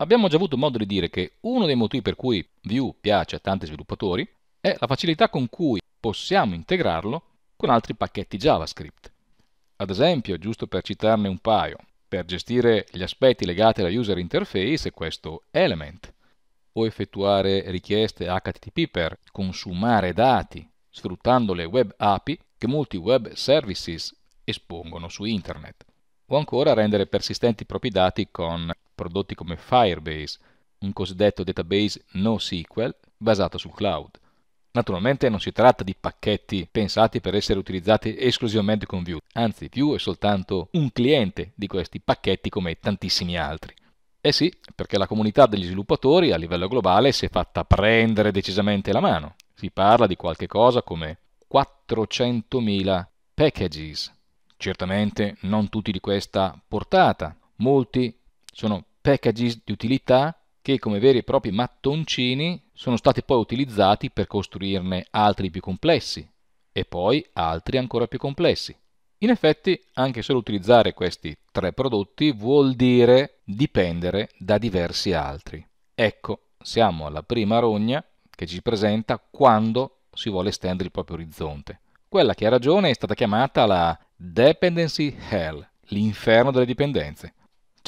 Abbiamo già avuto modo di dire che uno dei motivi per cui Vue piace a tanti sviluppatori è la facilità con cui possiamo integrarlo con altri pacchetti JavaScript. Ad esempio, giusto per citarne un paio, per gestire gli aspetti legati alla user interface è questo element, o effettuare richieste HTTP per consumare dati sfruttando le web API che molti web services espongono su internet, o ancora rendere persistenti i propri dati con prodotti come Firebase, un cosiddetto database NoSQL basato sul cloud. Naturalmente non si tratta di pacchetti pensati per essere utilizzati esclusivamente con Vue, anzi Vue è soltanto un cliente di questi pacchetti come tantissimi altri. Eh sì, perché la comunità degli sviluppatori a livello globale si è fatta prendere decisamente la mano. Si parla di qualche cosa come 400.000 packages. Certamente non tutti di questa portata, molti sono packages di utilità che come veri e propri mattoncini sono stati poi utilizzati per costruirne altri più complessi e poi altri ancora più complessi. In effetti, anche solo utilizzare questi tre prodotti vuol dire dipendere da diversi altri. Ecco, siamo alla prima rogna che ci presenta quando si vuole estendere il proprio orizzonte. Quella che ha ragione è stata chiamata la dependency hell, l'inferno delle dipendenze.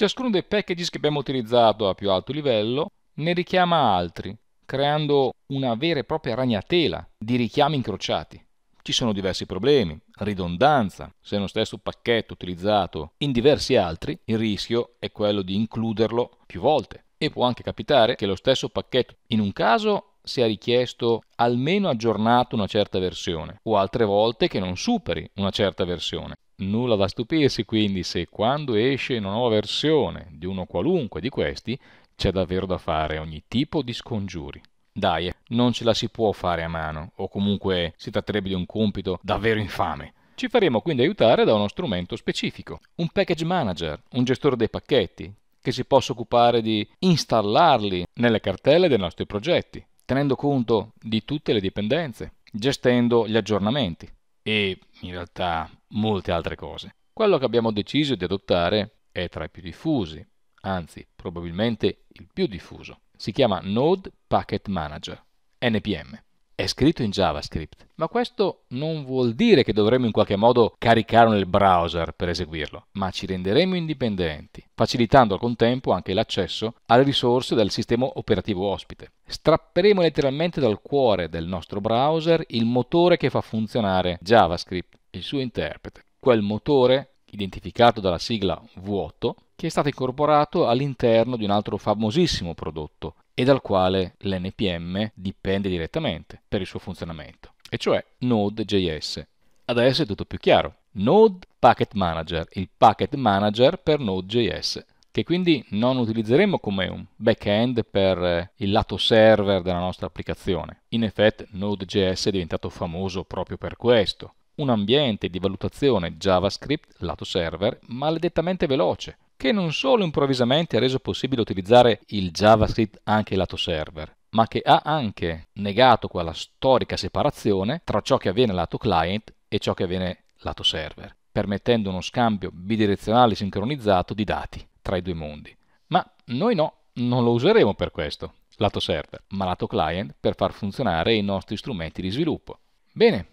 Ciascuno dei packages che abbiamo utilizzato a più alto livello ne richiama altri, creando una vera e propria ragnatela di richiami incrociati. Ci sono diversi problemi, ridondanza, se è lo stesso pacchetto utilizzato in diversi altri, il rischio è quello di includerlo più volte e può anche capitare che lo stesso pacchetto in un caso sia richiesto almeno aggiornato una certa versione o altre volte che non superi una certa versione. Nulla da stupirsi quindi se quando esce una nuova versione di uno qualunque di questi c'è davvero da fare ogni tipo di scongiuri. Dai, non ce la si può fare a mano, o comunque si tratterebbe di un compito davvero infame. Ci faremo quindi aiutare da uno strumento specifico, un package manager, un gestore dei pacchetti, che si possa occupare di installarli nelle cartelle dei nostri progetti, tenendo conto di tutte le dipendenze, gestendo gli aggiornamenti e in realtà molte altre cose. Quello che abbiamo deciso di adottare è tra i più diffusi, anzi probabilmente il più diffuso. Si chiama Node Packet Manager, NPM è scritto in JavaScript, ma questo non vuol dire che dovremo in qualche modo caricarlo nel browser per eseguirlo, ma ci renderemo indipendenti, facilitando al contempo anche l'accesso alle risorse del sistema operativo ospite. Strapperemo letteralmente dal cuore del nostro browser il motore che fa funzionare JavaScript, il suo interprete. Quel motore identificato dalla sigla Vuoto, che è stato incorporato all'interno di un altro famosissimo prodotto e dal quale l'NPM dipende direttamente per il suo funzionamento, e cioè Node.js. Adesso è tutto più chiaro. Node Packet Manager, il packet manager per Node.js, che quindi non utilizzeremo come un back-end per eh, il lato server della nostra applicazione. In effetti Node.js è diventato famoso proprio per questo un ambiente di valutazione JavaScript lato server maledettamente veloce, che non solo improvvisamente ha reso possibile utilizzare il JavaScript anche lato server, ma che ha anche negato quella storica separazione tra ciò che avviene lato client e ciò che avviene lato server, permettendo uno scambio bidirezionale sincronizzato di dati tra i due mondi. Ma noi no, non lo useremo per questo, lato server, ma lato client per far funzionare i nostri strumenti di sviluppo. Bene,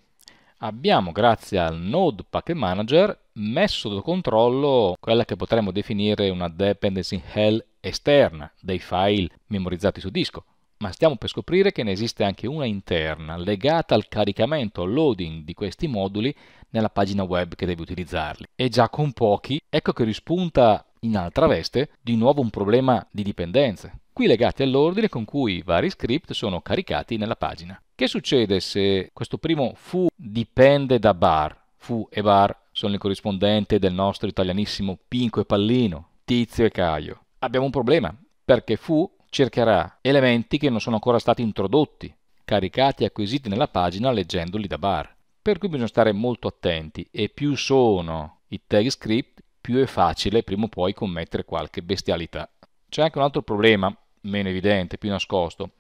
abbiamo grazie al Node Packet Manager messo sotto controllo quella che potremmo definire una dependency hell esterna dei file memorizzati su disco, ma stiamo per scoprire che ne esiste anche una interna legata al caricamento, al loading di questi moduli nella pagina web che devi utilizzarli. E già con pochi, ecco che rispunta in altra veste di nuovo un problema di dipendenze qui legati all'ordine con cui i vari script sono caricati nella pagina. Che succede se questo primo fu dipende da bar? Fu e bar sono il corrispondente del nostro italianissimo Pinco e Pallino, Tizio e Caio. Abbiamo un problema, perché fu cercherà elementi che non sono ancora stati introdotti, caricati e acquisiti nella pagina leggendoli da bar. Per cui bisogna stare molto attenti e più sono i tag script, più è facile prima o poi commettere qualche bestialità. C'è anche un altro problema meno evidente, più nascosto,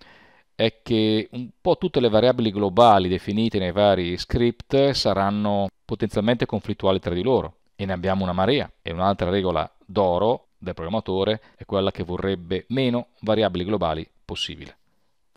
è che un po' tutte le variabili globali definite nei vari script saranno potenzialmente conflittuali tra di loro e ne abbiamo una marea. E un'altra regola d'oro del programmatore è quella che vorrebbe meno variabili globali possibile.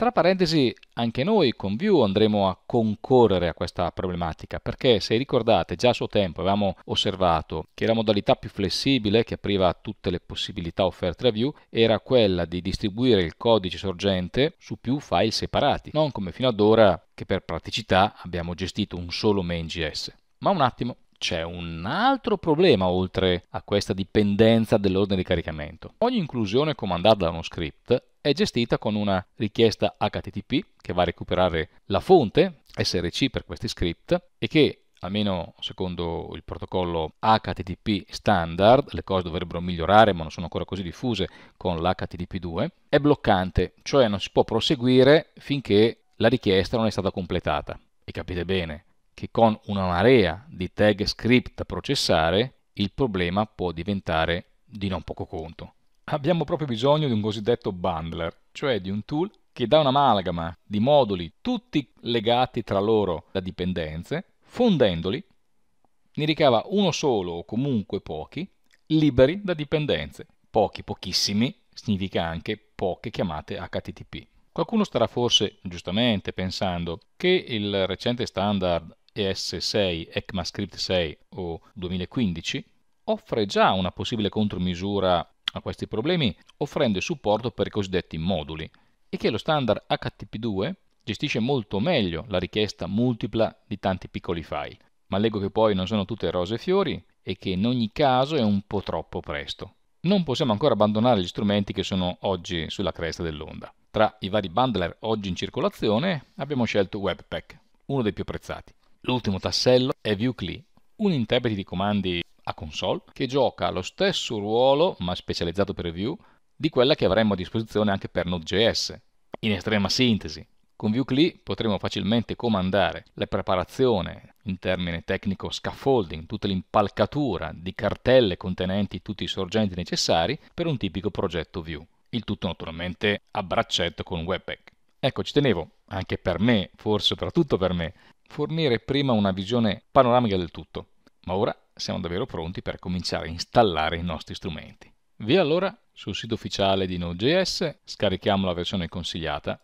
Tra parentesi, anche noi con Vue andremo a concorrere a questa problematica, perché se ricordate già a suo tempo avevamo osservato che la modalità più flessibile che apriva tutte le possibilità offerte da Vue era quella di distribuire il codice sorgente su più file separati, non come fino ad ora che per praticità abbiamo gestito un solo main.js. Ma un attimo, c'è un altro problema oltre a questa dipendenza dell'ordine di caricamento. Ogni inclusione comandata da uno script è gestita con una richiesta HTTP che va a recuperare la fonte SRC per questi script e che almeno secondo il protocollo HTTP standard, le cose dovrebbero migliorare ma non sono ancora così diffuse con l'HTTP2, è bloccante, cioè non si può proseguire finché la richiesta non è stata completata. E capite bene, che con una marea di tag script da processare il problema può diventare di non poco conto. Abbiamo proprio bisogno di un cosiddetto bundler, cioè di un tool che da un'amalgama di moduli tutti legati tra loro da dipendenze, fondendoli ne ricava uno solo o comunque pochi, liberi da dipendenze. Pochi, pochissimi, significa anche poche chiamate HTTP. Qualcuno starà forse giustamente pensando che il recente standard ES6, ECMAScript 6 o 2015, offre già una possibile contromisura a questi problemi offrendo supporto per i cosiddetti moduli e che lo standard HTTP2 gestisce molto meglio la richiesta multipla di tanti piccoli file. Ma leggo che poi non sono tutte rose e fiori e che in ogni caso è un po' troppo presto. Non possiamo ancora abbandonare gli strumenti che sono oggi sulla cresta dell'onda. Tra i vari bundler oggi in circolazione abbiamo scelto Webpack, uno dei più apprezzati, L'ultimo tassello è ViewCLI, un interprete di comandi a console che gioca lo stesso ruolo, ma specializzato per Vue, di quella che avremmo a disposizione anche per Node.js. In estrema sintesi, con ViewCLI potremo facilmente comandare la preparazione, in termine tecnico scaffolding, tutta l'impalcatura di cartelle contenenti tutti i sorgenti necessari per un tipico progetto Vue. Il tutto naturalmente a braccetto con Webpack. Ecco, ci tenevo, anche per me, forse soprattutto per me, fornire prima una visione panoramica del tutto, ma ora siamo davvero pronti per cominciare a installare i nostri strumenti. Via allora sul sito ufficiale di Node.js, scarichiamo la versione consigliata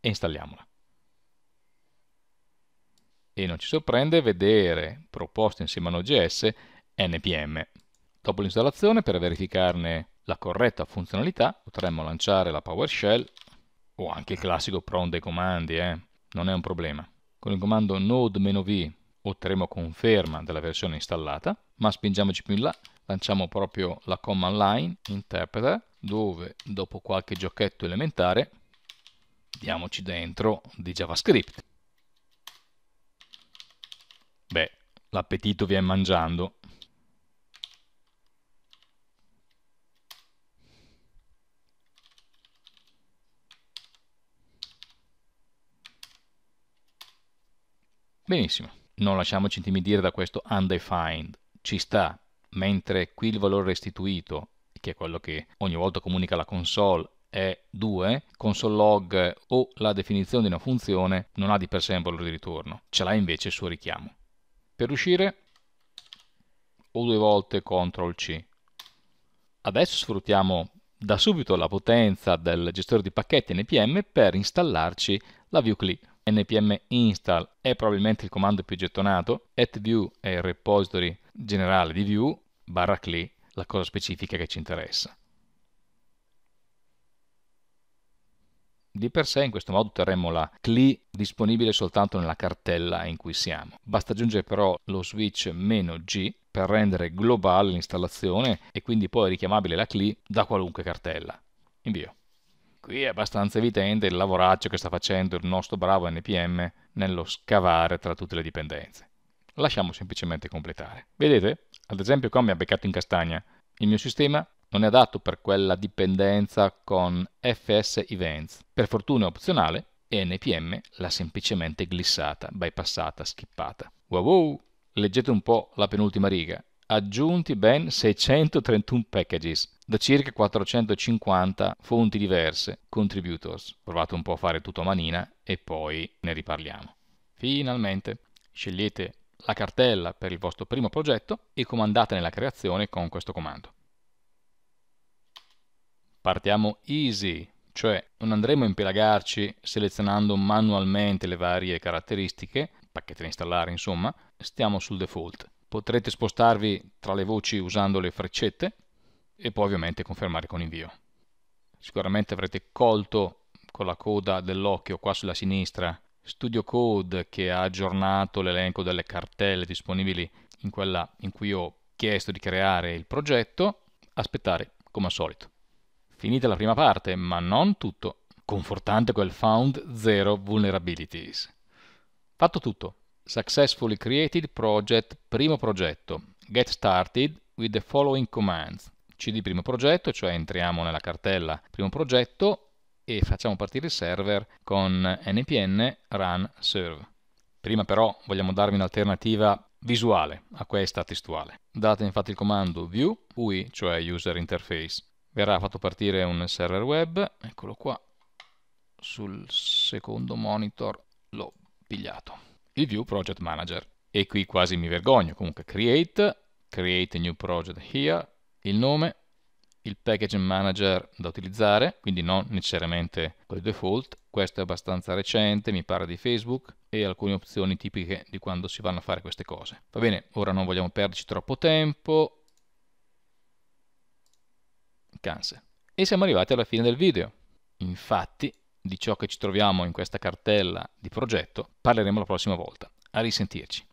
e installiamola. E non ci sorprende vedere proposte insieme a Node.js npm. Dopo l'installazione, per verificarne la corretta funzionalità, potremmo lanciare la PowerShell o anche il classico pron dei comandi, eh? non è un problema. Con il comando node-v otterremo conferma della versione installata, ma spingiamoci più in là, lanciamo proprio la command line interpreter, dove dopo qualche giochetto elementare diamoci dentro di JavaScript. Beh, l'appetito viene mangiando Benissimo, non lasciamoci intimidire da questo undefined, ci sta, mentre qui il valore restituito, che è quello che ogni volta comunica la console, è 2, console log o la definizione di una funzione non ha di per sé un valore di ritorno, ce l'ha invece il suo richiamo. Per uscire o due volte CTRL C. Adesso sfruttiamo da subito la potenza del gestore di pacchetti NPM per installarci la ViewClick npm install è probabilmente il comando più gettonato, at view è il repository generale di view, barra cli, la cosa specifica che ci interessa. Di per sé in questo modo otterremo la CLI disponibile soltanto nella cartella in cui siamo. Basta aggiungere però lo switch "-g" per rendere globale l'installazione e quindi poi richiamabile la CLI da qualunque cartella. Invio qui è abbastanza evidente il lavoraccio che sta facendo il nostro bravo NPM nello scavare tra tutte le dipendenze. Lasciamo semplicemente completare. Vedete? Ad esempio qua mi ha beccato in castagna. Il mio sistema non è adatto per quella dipendenza con fs events. Per fortuna è opzionale e npm l'ha semplicemente glissata, bypassata, skippata. Wow wow! Leggete un po' la penultima riga. Aggiunti ben 631 packages da circa 450 fonti diverse, contributors. Provate un po' a fare tutto a manina e poi ne riparliamo. Finalmente scegliete la cartella per il vostro primo progetto e comandate nella creazione con questo comando. Partiamo easy, cioè non andremo a impelagarci selezionando manualmente le varie caratteristiche, pacchetti da installare insomma, stiamo sul default. Potrete spostarvi tra le voci usando le freccette, e poi ovviamente confermare con invio. Sicuramente avrete colto con la coda dell'occhio qua sulla sinistra Studio Code che ha aggiornato l'elenco delle cartelle disponibili in quella in cui ho chiesto di creare il progetto, aspettare come al solito. Finita la prima parte, ma non tutto, confortante quel found zero vulnerabilities. Fatto tutto, successfully created project, primo progetto, get started with the following commands cd primo progetto, cioè entriamo nella cartella primo progetto e facciamo partire il server con npn run serve. Prima però vogliamo darvi un'alternativa visuale a questa testuale. Date infatti il comando view UI, cioè user interface. Verrà fatto partire un server web, eccolo qua, sul secondo monitor l'ho pigliato. Il view project manager. E qui quasi mi vergogno, comunque create, create new project here, il nome, il package manager da utilizzare, quindi non necessariamente quello default, questo è abbastanza recente, mi pare di Facebook, e alcune opzioni tipiche di quando si vanno a fare queste cose. Va bene, ora non vogliamo perderci troppo tempo. Cancel. E siamo arrivati alla fine del video. Infatti, di ciò che ci troviamo in questa cartella di progetto parleremo la prossima volta. A risentirci.